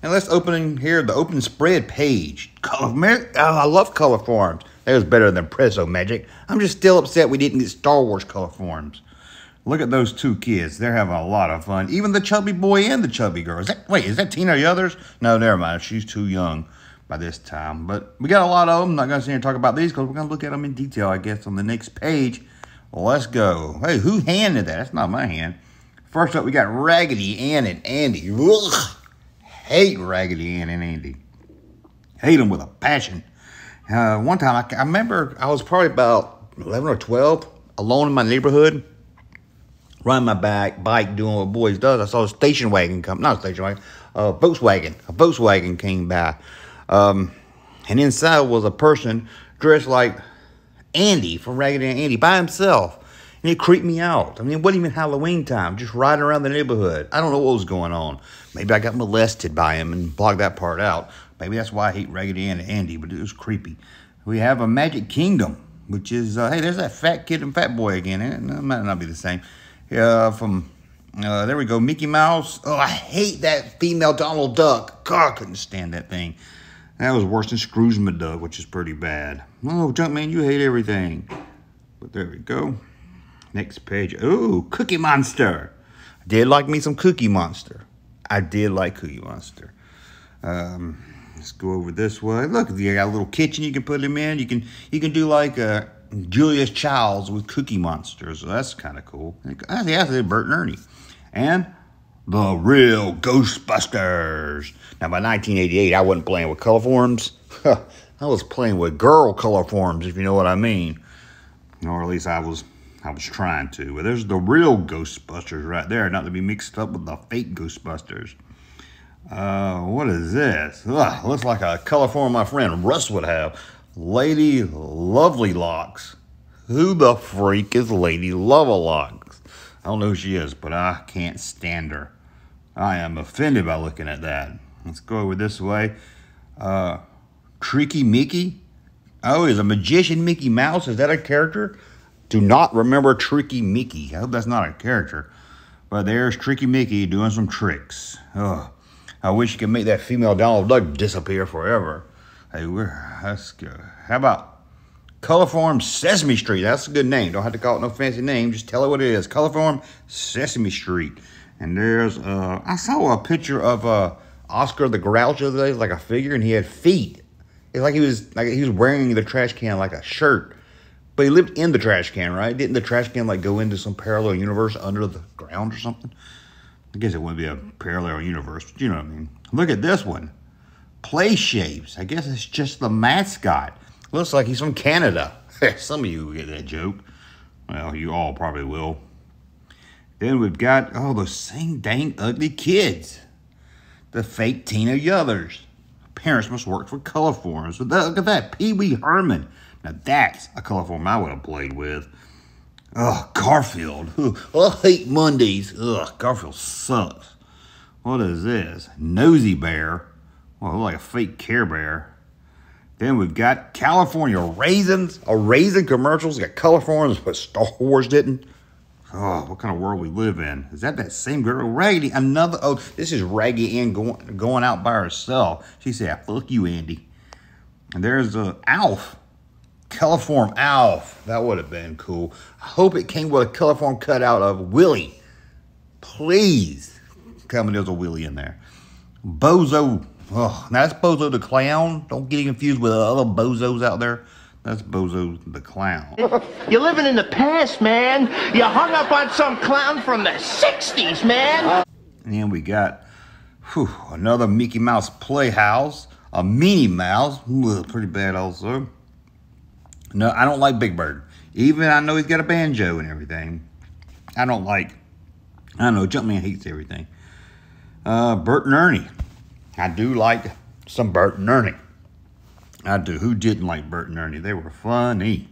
And let's open here the open spread page. Color Oh, I love color forms. That was better than Prezo Magic. I'm just still upset we didn't get Star Wars color forms. Look at those two kids. They're having a lot of fun. Even the chubby boy and the chubby girl. Is that, wait, is that Tina the others? No, never mind. She's too young by this time. But we got a lot of them. I'm not going to sit here and talk about these because we're going to look at them in detail, I guess, on the next page. Let's go. Hey, who handed that? That's not my hand. First up, we got Raggedy Ann and Andy. Ugh hate Raggedy Ann and Andy. Hate them with a passion. Uh, one time, I, I remember I was probably about 11 or 12, alone in my neighborhood, riding my bike, bike doing what boys does. I saw a station wagon come, not a station wagon, a Volkswagen. A Volkswagen came by. Um, and inside was a person dressed like Andy from Raggedy Ann Andy by himself. And it creeped me out. I mean, it wasn't even Halloween time, just riding around the neighborhood. I don't know what was going on. Maybe I got molested by him and blocked that part out. Maybe that's why I hate Raggedy Ann and Andy, but it was creepy. We have a Magic Kingdom, which is, uh, hey, there's that fat kid and fat boy again. It might not be the same. Uh, from, uh, there we go, Mickey Mouse. Oh, I hate that female Donald Duck. God, I couldn't stand that thing. That was worse than Scrooge McDuck, which is pretty bad. Oh, Junkman, you hate everything. But there we go. Next page. Ooh, Cookie Monster. I did like me some Cookie Monster. I did like Cookie Monster. Um, let's go over this way. Look, you got a little kitchen you can put him in. You can you can do like a uh, Julius Childs with Cookie Monster. So that's kind of cool. I think that's Bert and Ernie. And the real Ghostbusters. Now, by 1988, I wasn't playing with color forms. I was playing with girl color forms, if you know what I mean. Or at least I was I was trying to. there's the real Ghostbusters right there, not to be mixed up with the fake Ghostbusters. Uh, what is this? Ugh, looks like a color form my friend Russ would have. Lady Lovely Locks. Who the freak is Lady Lovelocks? I don't know who she is, but I can't stand her. I am offended by looking at that. Let's go over this way. Uh, Tricky Mickey? Oh, is a magician Mickey Mouse? Is that a character? Do not remember Tricky Mickey. I hope that's not a character. But there's Tricky Mickey doing some tricks. Ugh. I wish you could make that female Donald Duck disappear forever. Hey, we're, that's good. How about Colorform Sesame Street? That's a good name. Don't have to call it no fancy name. Just tell it what it is. Colorform Sesame Street. And there's, uh, I saw a picture of uh, Oscar the Grouch the other day, like a figure, and he had feet. It's like he was like he was wearing the trash can like a shirt. But he lived in the trash can, right? Didn't the trash can like go into some parallel universe under the ground or something? I guess it wouldn't be a parallel universe, but you know what I mean. Look at this one. Play Shapes. I guess it's just the mascot. Looks like he's from Canada. some of you will get that joke. Well, you all probably will. Then we've got, oh, those same dang ugly kids. The fake Tina Yothers. Parents must work for Colorforms. Look at that, Pee Wee Herman. Now that's a color form I would have played with. Ugh, Garfield. Ugh, I hate Mondays. Ugh, Garfield sucks. What is this? Nosy Bear. Well, like a fake Care Bear. Then we've got California Raisins. A Raisin commercial's got color forms, but Star Wars didn't. Oh, what kind of world we live in? Is that that same girl? Raggedy, another, oh, this is Raggedy Ann going, going out by herself. She said, fuck you, Andy. And there's uh, Alf. Coliform Alf. That would have been cool. I hope it came with a coliform cutout of Willie. Please tell me there's a Willie in there. Bozo. Oh, now that's Bozo the Clown. Don't get confused with other bozos out there. That's Bozo the Clown. You're living in the past, man. You hung up on some clown from the 60s, man. And then we got whew, another Mickey Mouse Playhouse. A Minnie Mouse. Pretty bad also. No, I don't like Big Bird. Even I know he's got a banjo and everything. I don't like, I don't know, Jumpman hates everything. Uh, Bert and Ernie. I do like some Bert and Ernie. I do. Who didn't like Bert and Ernie? They were funny.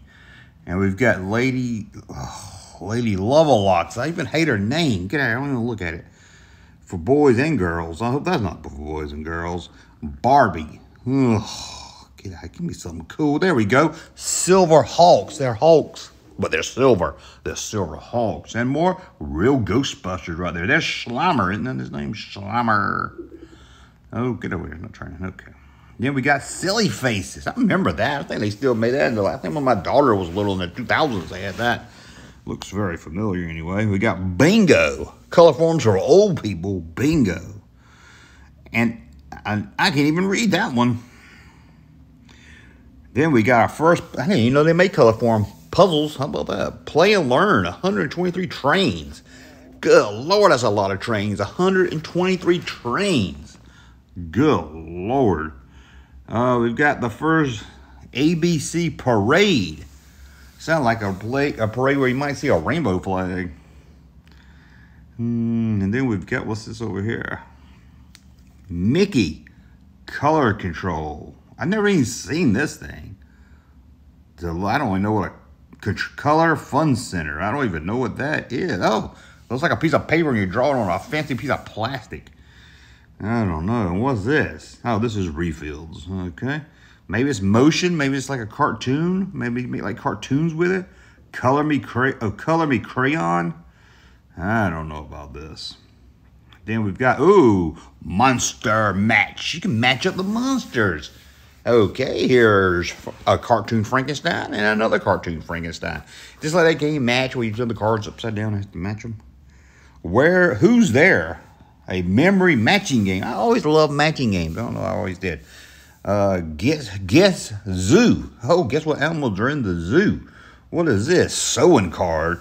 And we've got Lady, oh, Lady Lovelocks. I even hate her name. Get out. I don't even look at it. For boys and girls. I hope that's not for boys and girls. Barbie. Ugh. Give that can something cool. There we go. Silver Hawks. They're Hawks, but they're silver. They're Silver Hawks. And more real Ghostbusters right there. There's Slammer, Isn't that his name? Slammer. Oh, get over here. I'm not trying to. Okay. Then we got Silly Faces. I remember that. I think they still made that. I think when my daughter was little in the 2000s, they had that. Looks very familiar anyway. We got Bingo. Color forms for old people. Bingo. And I, I can't even read that one. Then we got our first, I didn't even know they made form puzzles. How about that? Play and learn 123 trains. Good Lord, that's a lot of trains. 123 trains. Good Lord. Uh, we've got the first ABC parade. Sound like a, play, a parade where you might see a rainbow flag. Mm, and then we've got, what's this over here? Mickey, color control. I've never even seen this thing. I don't even know what a color fun center. I don't even know what that is. Oh, looks like a piece of paper and you draw it on a fancy piece of plastic. I don't know. What's this? Oh, this is refills. Okay. Maybe it's motion. Maybe it's like a cartoon. Maybe make like cartoons with it. Color me cray oh, color me crayon. I don't know about this. Then we've got, ooh, monster match. You can match up the monsters. Okay, here's a cartoon Frankenstein and another cartoon Frankenstein. Just like that game match where you turn the cards upside down and have to match them. Where, who's there? A memory matching game. I always love matching games. I don't know, I always did. Uh, guess, guess zoo. Oh, guess what animals are in the zoo? What is this? Sewing card.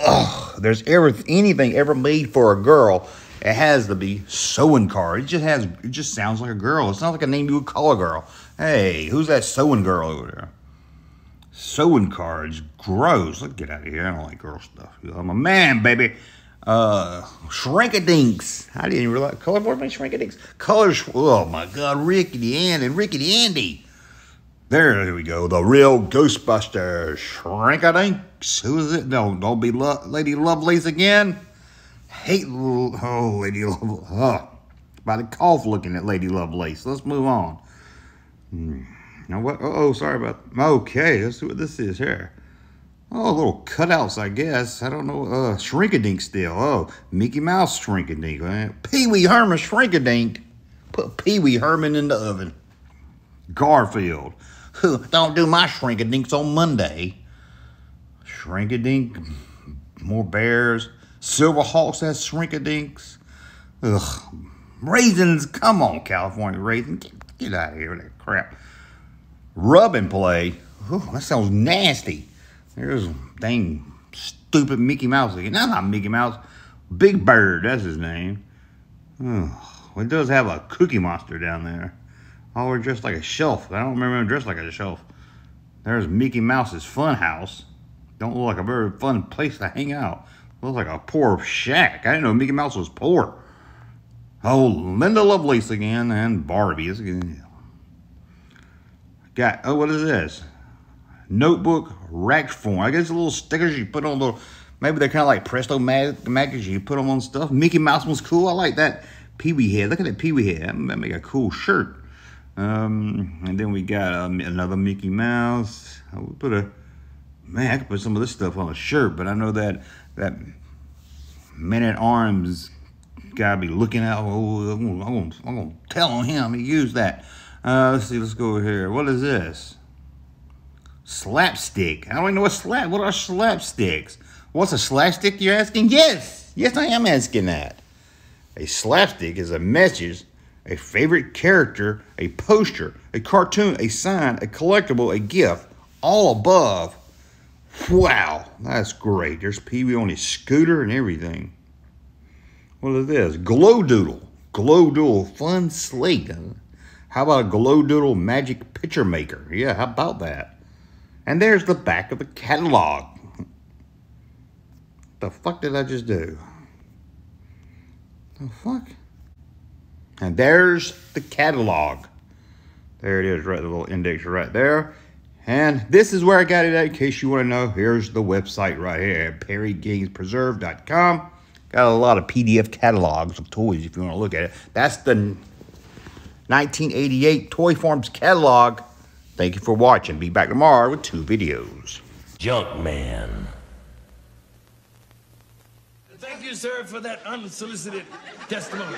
Ugh, there's ever anything ever made for a girl. It has to be sewing card. It just has. It just sounds like a girl. It sounds like a name you would call a girl. Hey, who's that sewing girl over there? Sewing cards, gross. Let's get out of here. I don't like girl stuff. I'm a man, baby. Uh, shrinkadinks. I didn't realize Colorboard made shrinkadinks. Colors. Oh my God, Rickety Andy and Rickety Andy. There, we go. The real Ghostbusters. Shrinkadinks. Who is it? No, don't be Lo Lady Lovelace again. Hate oh Lady Lovelace. Huh. the to cough looking at Lady Lovelace. Let's move on. Hmm. Now what? Uh oh, sorry about. Okay, let's see what this is here. Oh, little cutouts, I guess. I don't know. Uh, Shrinkadink still. Oh, Mickey Mouse Shrinkadink. Right? Uh, Pee Wee Herman Shrinkadink. Put Pee Wee Herman in the oven. Garfield. don't do my Shrinkadinks on Monday. Shrinkadink. More bears. Silverhawks has Shrinkadinks. Ugh. Raisins. Come on, California Raisins. Get, get out of here crap. Rub and play. Ooh, that sounds nasty. There's dang stupid Mickey Mouse again. not Mickey Mouse. Big Bird, that's his name. Ooh, it does have a cookie monster down there. Oh, we're dressed like a shelf. I don't remember him dressed like a shelf. There's Mickey Mouse's fun house. Don't look like a very fun place to hang out. Looks like a poor shack. I didn't know Mickey Mouse was poor. Oh, Linda Lovelace again and Barbie. again. Got, oh, what is this? Notebook rack form. I guess little stickers you put on the, maybe they're kind of like Presto magazines you put them on stuff. Mickey Mouse one's cool. I like that peewee head. Look at that peewee head. gonna make a cool shirt. Um, and then we got um, another Mickey Mouse. I would put a, man, I could put some of this stuff on a shirt, but I know that, that man at arms guy be looking out. oh, I'm gonna, I'm gonna, I'm gonna tell on him, he used that. Uh, let's see, let's go here. What is this? Slapstick. I don't even know what slap, what are slapsticks? What's a slapstick you're asking? Yes, yes I am asking that. A slapstick is a message, a favorite character, a poster, a cartoon, a sign, a collectible, a gift, all above. Wow, that's great. There's Pee Wee on his scooter and everything. What is this? Glow Doodle. Glow Doodle Fun Slate. How about a glow doodle Magic Picture Maker? Yeah, how about that? And there's the back of the catalog. The fuck did I just do? The fuck? And there's the catalog. There it is, right, the little index right there. And this is where I got it at, in case you want to know. Here's the website right here, PerryGamesPreserve.com. Got a lot of PDF catalogs of toys if you want to look at it. That's the 1988 Toy forms catalog. Thank you for watching. Be back tomorrow with two videos. Junk Man. Thank you, sir, for that unsolicited testimony.